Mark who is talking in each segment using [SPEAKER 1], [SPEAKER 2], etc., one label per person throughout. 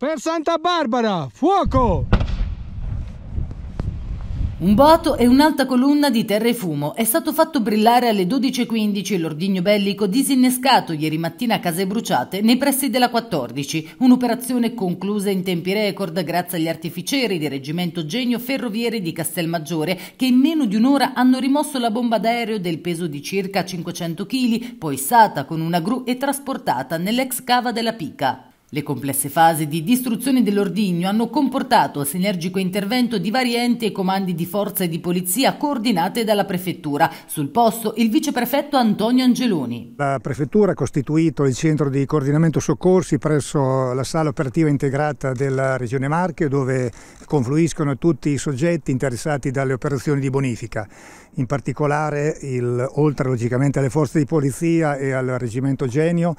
[SPEAKER 1] Per Santa Barbara, fuoco! Un boato e un'alta colonna di terra e fumo è stato fatto brillare alle 12.15 l'ordigno bellico disinnescato ieri mattina a Case Bruciate nei pressi della 14, un'operazione conclusa in tempi record grazie agli artificieri del Reggimento Genio Ferrovieri di Castelmaggiore che in meno di un'ora hanno rimosso la bomba d'aereo del peso di circa 500 kg, poi sata con una gru e trasportata nell'ex cava della Pica. Le complesse fasi di distruzione dell'ordigno hanno comportato a sinergico intervento di vari enti e comandi di forza e di polizia coordinate dalla prefettura. Sul posto il viceprefetto Antonio Angeloni.
[SPEAKER 2] La prefettura ha costituito il centro di coordinamento soccorsi presso la sala operativa integrata della Regione Marche dove confluiscono tutti i soggetti interessati dalle operazioni di bonifica. In particolare, il, oltre logicamente alle forze di polizia e al reggimento Genio,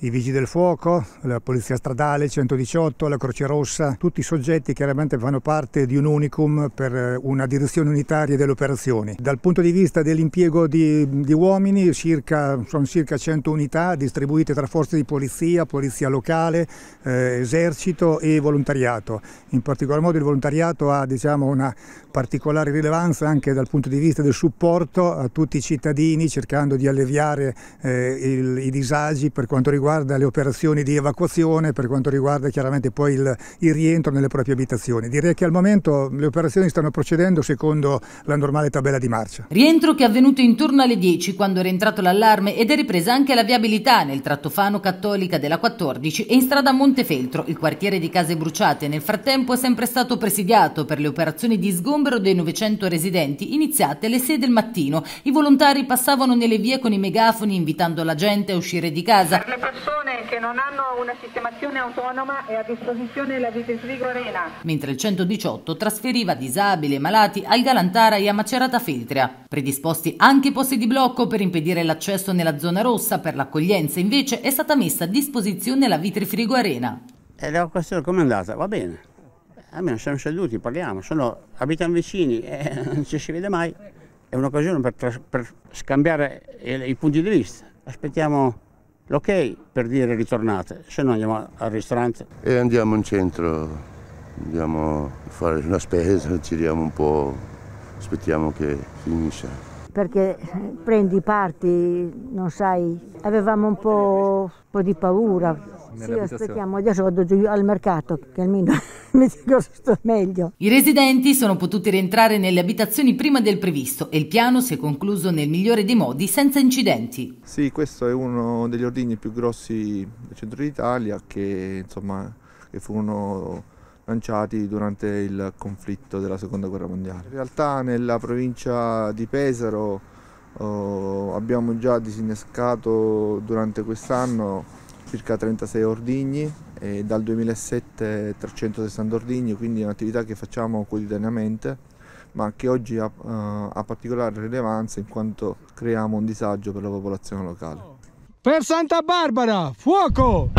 [SPEAKER 2] i vigili del fuoco, la polizia Polizia Stradale, 118, la Croce Rossa, tutti i soggetti chiaramente fanno parte di un unicum per eh, una direzione unitaria delle operazioni. Dal punto di vista dell'impiego di, di, uomini, circa, sono circa 100 unità distribuite tra forze di polizia, polizia locale, eh, esercito e volontariato. In particolar modo il volontariato ha diciamo, una particolare rilevanza anche dal punto di vista del supporto a tutti i cittadini cercando di alleviare eh, il, i disagi per quanto riguarda le operazioni di evacuazione operazione per quanto riguarda chiaramente poi il, il, rientro nelle proprie abitazioni. Direi che al momento le operazioni stanno procedendo
[SPEAKER 1] secondo la
[SPEAKER 2] normale tabella di marcia.
[SPEAKER 1] Rientro che è avvenuto intorno alle 10 quando è rientrato l'allarme ed è ripresa anche la viabilità nel tratto Fano Cattolica della 14 e in strada Montefeltro, il quartiere di case bruciate. Nel frattempo è sempre stato presidiato per le operazioni di sgombero dei 900 residenti iniziate alle 6 del mattino. I volontari passavano nelle vie con i megafoni invitando la gente a uscire di casa. Per Le persone che non hanno una sistemazione stazione autonoma e a disposizione la Vitis Arena. Mentre il 118 trasferiva disabili e malati al Galantara e a Macerata Feltria. Predisposti anche posti di blocco per impedire l'accesso nella zona rossa, per l'accoglienza invece è stata messa a disposizione la Vitri Frigo Arena. E eh, la
[SPEAKER 3] questione andata? va bene, almeno siamo seduti, parliamo, sono, abitano vicini, e eh, non ci si vede mai, è un'occasione per, per scambiare eh, i punti di vista. Aspettiamo l'ok per dire ritornate, se no andiamo al ristorante. E andiamo in centro, andiamo a fare una spesa, giriamo un po',
[SPEAKER 1] aspettiamo che finisca perché prendi parti, non sai, avevamo un po', un po di paura.
[SPEAKER 2] Sì, aspettiamo,
[SPEAKER 1] adesso vado giù al mercato, che almeno mi dico sto meglio. I residenti sono potuti rientrare nelle abitazioni prima del previsto e il piano si è concluso nel migliore dei modi, senza incidenti. Sì,
[SPEAKER 3] questo è uno degli ordini più grossi del centro d'Italia che, insomma, che furono lanciati durante il conflitto della seconda guerra mondiale. In realtà nella provincia di Pesaro eh, abbiamo già disinnescato durante quest'anno circa 36 ordigni e dal 2007 360 ordigni, quindi è un'attività che facciamo quotidianamente ma che oggi ha, eh, ha particolare rilevanza in quanto creiamo un disagio per la popolazione
[SPEAKER 2] locale. Per Santa Barbara, fuoco!